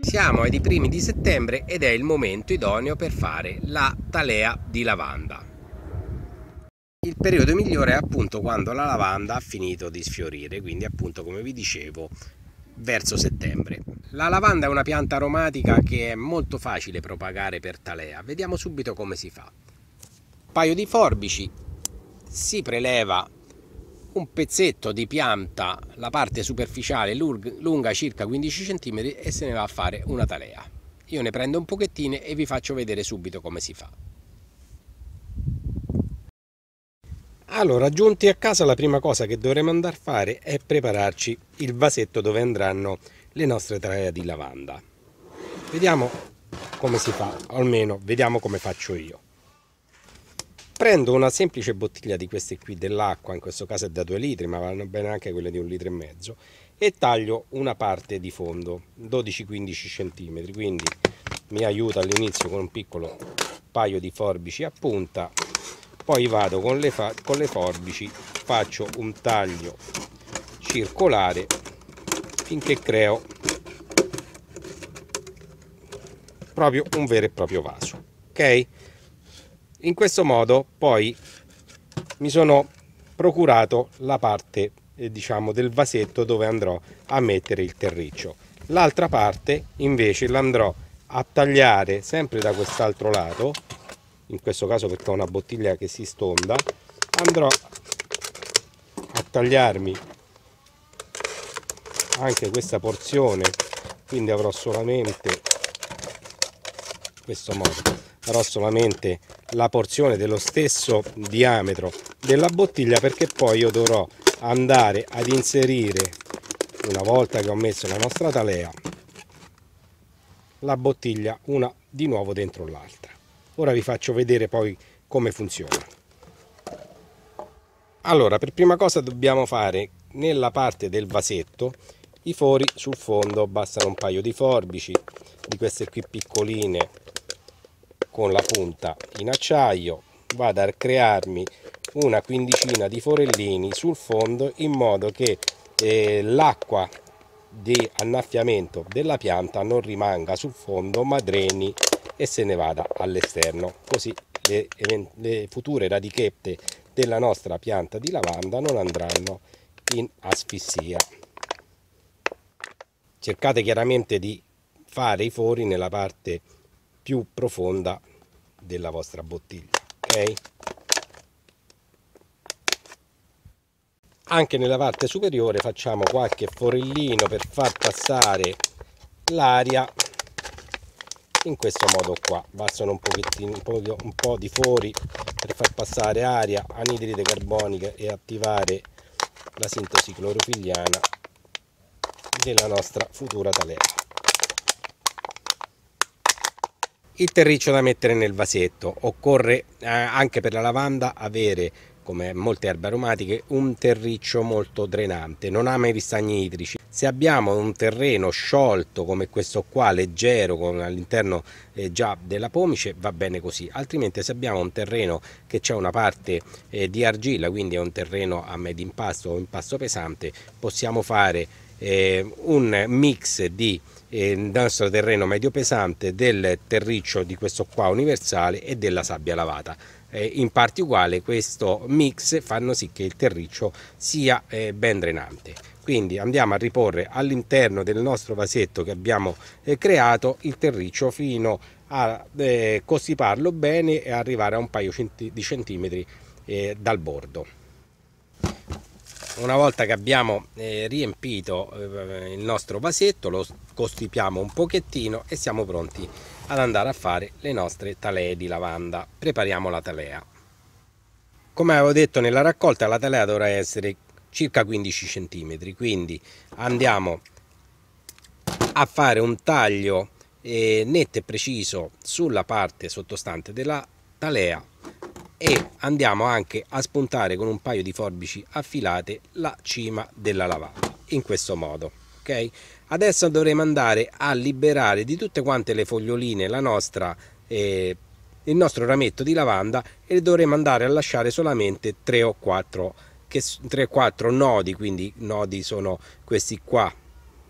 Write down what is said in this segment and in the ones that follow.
Siamo ai primi di settembre ed è il momento idoneo per fare la talea di lavanda. Il periodo migliore è appunto quando la lavanda ha finito di sfiorire, quindi appunto come vi dicevo verso settembre. La lavanda è una pianta aromatica che è molto facile propagare per talea. Vediamo subito come si fa. Un paio di forbici, si preleva un pezzetto di pianta, la parte superficiale lunga circa 15 cm e se ne va a fare una talea. Io ne prendo un pochettino e vi faccio vedere subito come si fa. Allora, giunti a casa la prima cosa che dovremo andare a fare è prepararci il vasetto dove andranno le nostre trae di lavanda. Vediamo come si fa, o almeno vediamo come faccio io prendo una semplice bottiglia di queste qui dell'acqua, in questo caso è da 2 litri, ma vanno bene anche quelle di un litro e mezzo, e taglio una parte di fondo, 12-15 cm, quindi mi aiuta all'inizio con un piccolo paio di forbici a punta, poi vado con le, con le forbici, faccio un taglio circolare finché creo proprio un vero e proprio vaso, ok? in questo modo poi mi sono procurato la parte eh, diciamo del vasetto dove andrò a mettere il terriccio l'altra parte invece l'andrò a tagliare sempre da quest'altro lato in questo caso perché ho una bottiglia che si stonda andrò a tagliarmi anche questa porzione quindi avrò solamente questo modo avrò solamente la porzione dello stesso diametro della bottiglia perché poi io dovrò andare ad inserire una volta che ho messo la nostra talea la bottiglia una di nuovo dentro l'altra ora vi faccio vedere poi come funziona allora per prima cosa dobbiamo fare nella parte del vasetto i fori sul fondo bastano un paio di forbici di queste qui piccoline con la punta in acciaio vado a crearmi una quindicina di forellini sul fondo in modo che eh, l'acqua di annaffiamento della pianta non rimanga sul fondo ma dreni e se ne vada all'esterno così le, le, future radichette della nostra pianta di lavanda non andranno in asfissia cercate chiaramente di fare i fori nella parte più profonda della vostra bottiglia ok anche nella parte superiore facciamo qualche forellino per far passare l'aria in questo modo qua bastano un pochettino un po, di, un po di fori per far passare aria anidride carbonica e attivare la sintesi clorofiliana della nostra futura talea Il terriccio da mettere nel vasetto, occorre eh, anche per la lavanda avere come molte erbe aromatiche, un terriccio molto drenante, non ama i ristagni idrici. Se abbiamo un terreno sciolto come questo qua, leggero, con all'interno eh, già della pomice, va bene così, altrimenti se abbiamo un terreno che c'è una parte eh, di argilla, quindi è un terreno a medio impasto o impasto pesante, possiamo fare eh, un mix di eh, nostro terreno medio pesante, del terriccio di questo qua universale e della sabbia lavata eh, in parti uguali questo mix fanno sì che il terriccio sia eh, ben drenante. Quindi andiamo a riporre all'interno del nostro vasetto che abbiamo eh, creato il terriccio fino a eh, costiparlo bene e arrivare a un paio di centimetri eh, dal bordo una volta che abbiamo eh, riempito eh, il nostro vasetto lo costipiamo un pochettino e siamo pronti ad andare a fare le nostre talee di lavanda. Prepariamo la talea. Come avevo detto nella raccolta la talea dovrà essere circa 15 cm, quindi andiamo a fare un taglio eh, netto e preciso sulla parte sottostante della talea e andiamo anche a spuntare con un paio di forbici affilate la cima della lavanda in questo modo ok adesso dovremo andare a liberare di tutte quante le foglioline la nostra eh, il nostro rametto di lavanda e dovremo andare a lasciare solamente 3 o 4 che 3 4 nodi quindi nodi sono questi qua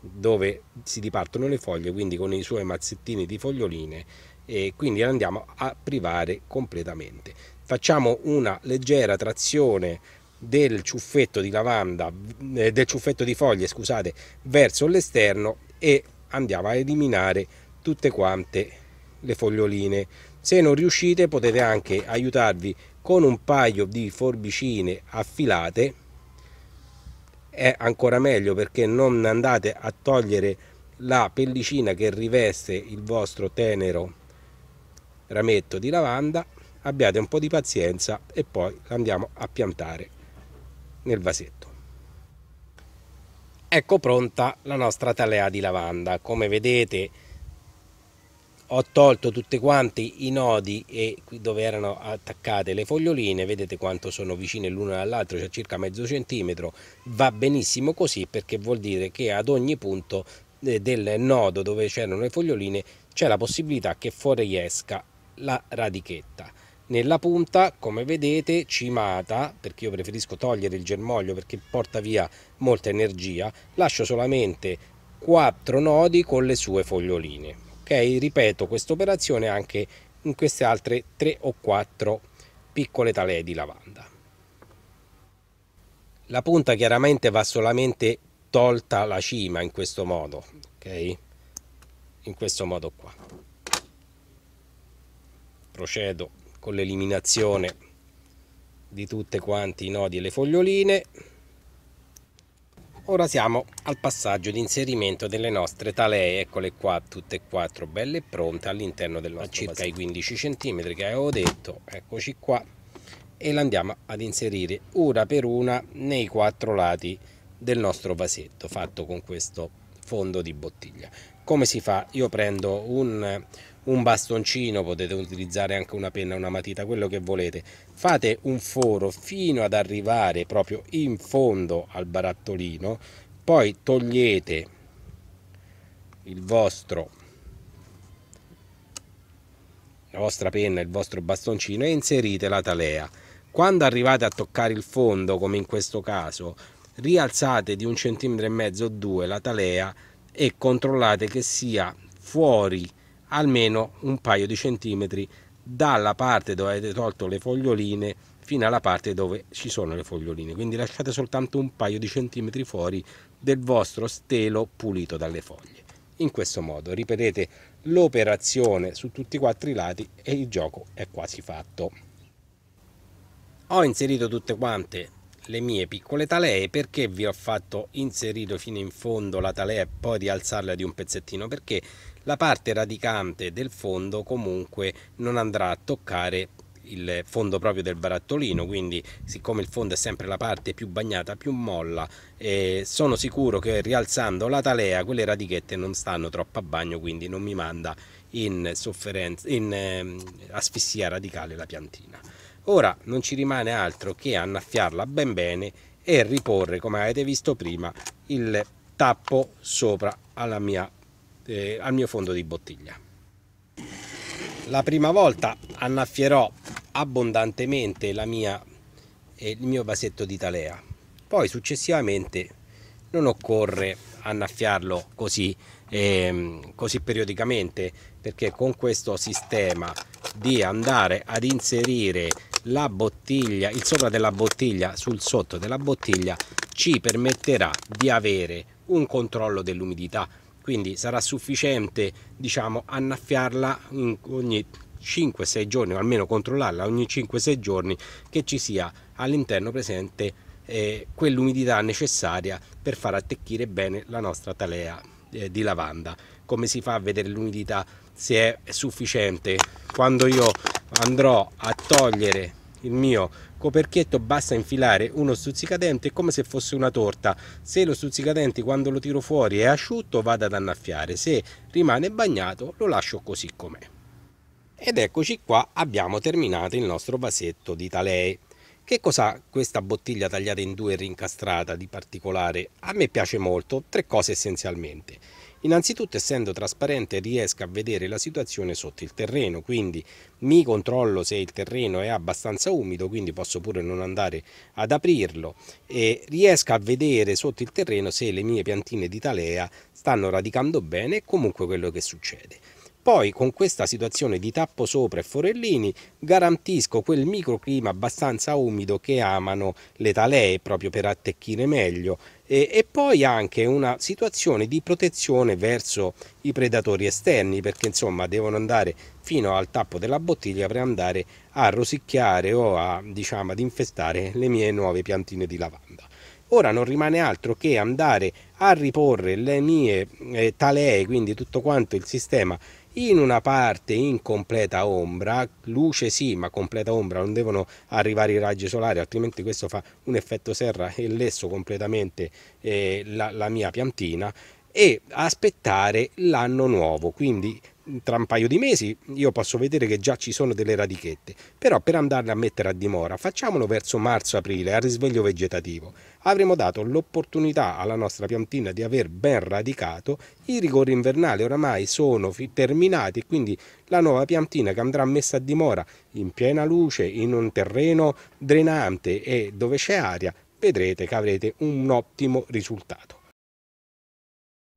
dove si dipartono le foglie quindi con i suoi mazzettini di foglioline e quindi andiamo a privare completamente facciamo una leggera trazione del ciuffetto di lavanda, eh, del ciuffetto di foglie, scusate, verso l'esterno e andiamo a eliminare tutte quante le foglioline. Se non riuscite potete anche aiutarvi con un paio di forbicine affilate, è ancora meglio perché non andate a togliere la pellicina che riveste il vostro tenero rametto di lavanda abbiate un po' di pazienza e poi andiamo a piantare nel vasetto. Ecco pronta la nostra talea di lavanda. Come vedete ho tolto tutti quanti i nodi e qui dove erano attaccate le foglioline vedete quanto sono vicine l'una all'altra cioè circa mezzo centimetro va benissimo così perché vuol dire che ad ogni punto eh, del nodo dove c'erano le foglioline c'è la possibilità che fuoriesca la radichetta nella punta, come vedete, cimata, perché io preferisco togliere il germoglio perché porta via molta energia, lascio solamente quattro nodi con le sue foglioline. Ok, ripeto questa operazione anche in queste altre tre o quattro piccole talee di lavanda. La punta chiaramente va solamente tolta la cima in questo modo, ok? In questo modo qua. Procedo con l'eliminazione di tutte quanti i nodi e le foglioline ora siamo al passaggio di inserimento delle nostre talee eccole qua tutte e quattro belle e pronte all'interno del nostro circa i 15 cm che avevo detto eccoci qua e le andiamo ad inserire una per una nei quattro lati del nostro vasetto fatto con questo fondo di bottiglia come si fa io prendo un un bastoncino, potete utilizzare anche una penna, una matita, quello che volete. Fate un foro fino ad arrivare proprio in fondo al barattolino, poi togliete il vostro la vostra penna, il vostro bastoncino e inserite la talea. Quando arrivate a toccare il fondo, come in questo caso, rialzate di un centimetro e mezzo o due la talea e controllate che sia fuori almeno un paio di centimetri dalla parte dove avete tolto le foglioline fino alla parte dove ci sono le foglioline quindi lasciate soltanto un paio di centimetri fuori del vostro stelo pulito dalle foglie in questo modo ripetete l'operazione su tutti e quattro i lati e il gioco è quasi fatto ho inserito tutte quante le mie piccole talee perché vi ho fatto inserire fino in fondo la talea e poi rialzarla di un pezzettino perché la parte radicante del fondo comunque non andrà a toccare il fondo proprio del barattolino quindi siccome il fondo è sempre la parte più bagnata più molla eh, sono sicuro che rialzando la talea quelle radichette non stanno troppo a bagno quindi non mi manda in, in eh, asfissia radicale la piantina Ora non ci rimane altro che annaffiarla ben bene e riporre, come avete visto prima, il tappo sopra mia, eh, al mio fondo di bottiglia. La prima volta annaffierò abbondantemente mia, eh, il mio vasetto di talea, poi successivamente non occorre annaffiarlo così, eh, così periodicamente perché con questo sistema di andare ad inserire la bottiglia, il sopra della bottiglia sul sotto della bottiglia ci permetterà di avere un controllo dell'umidità quindi sarà sufficiente diciamo annaffiarla ogni 5-6 giorni o almeno controllarla ogni 5-6 giorni che ci sia all'interno presente eh, quell'umidità necessaria per far attecchire bene la nostra talea eh, di lavanda come si fa a vedere l'umidità se è sufficiente quando io andrò a togliere il mio coperchietto basta infilare uno stuzzicadente come se fosse una torta. Se lo stuzzicadente quando lo tiro fuori è asciutto vado ad annaffiare, se rimane bagnato lo lascio così com'è. Ed eccoci qua abbiamo terminato il nostro vasetto di talei. Che cos'ha questa bottiglia tagliata in due e rincastrata di particolare? A me piace molto, tre cose essenzialmente Innanzitutto essendo trasparente riesco a vedere la situazione sotto il terreno, quindi mi controllo se il terreno è abbastanza umido, quindi posso pure non andare ad aprirlo e riesco a vedere sotto il terreno se le mie piantine di talea stanno radicando bene e comunque quello che succede. Poi con questa situazione di tappo sopra e forellini garantisco quel microclima abbastanza umido che amano le talee proprio per attecchire meglio e, e, poi anche una situazione di protezione verso i predatori esterni perché insomma devono andare fino al tappo della bottiglia per andare a rosicchiare o a, diciamo, ad infestare le mie nuove piantine di lavanda. Ora non rimane altro che andare a riporre le mie eh, talee, quindi tutto quanto il sistema in una parte in completa ombra, luce sì ma completa ombra, non devono arrivare i raggi solari altrimenti questo fa un effetto serra e lesso completamente eh, la, la mia piantina e aspettare l'anno nuovo quindi tra un paio di mesi io posso vedere che già ci sono delle radichette, però per andarle a mettere a dimora facciamolo verso marzo-aprile a risveglio vegetativo. Avremo dato l'opportunità alla nostra piantina di aver ben radicato, i rigori invernali oramai sono terminati, quindi la nuova piantina che andrà messa a dimora in piena luce, in un terreno drenante e dove c'è aria, vedrete che avrete un ottimo risultato.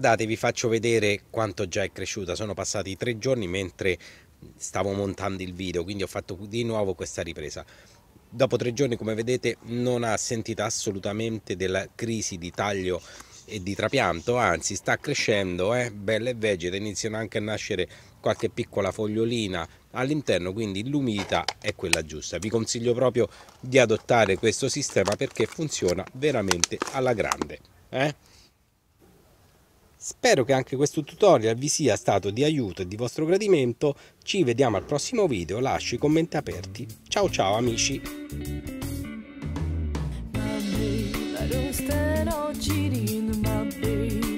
Guardate, vi faccio vedere quanto già è cresciuta. Sono passati tre giorni mentre stavo montando il video, quindi ho fatto di nuovo questa ripresa. Dopo tre giorni, come vedete, non ha sentito assolutamente della crisi di taglio e di trapianto, anzi sta crescendo, è eh? bella e vegeta, iniziano anche a nascere qualche piccola fogliolina all'interno, quindi l'umidità è quella giusta. Vi consiglio proprio di adottare questo sistema perché funziona veramente alla grande. Eh? Spero che anche questo tutorial vi sia stato di aiuto e di vostro gradimento, ci vediamo al prossimo video, lascio i commenti aperti, ciao ciao amici! stare oggi in my bed.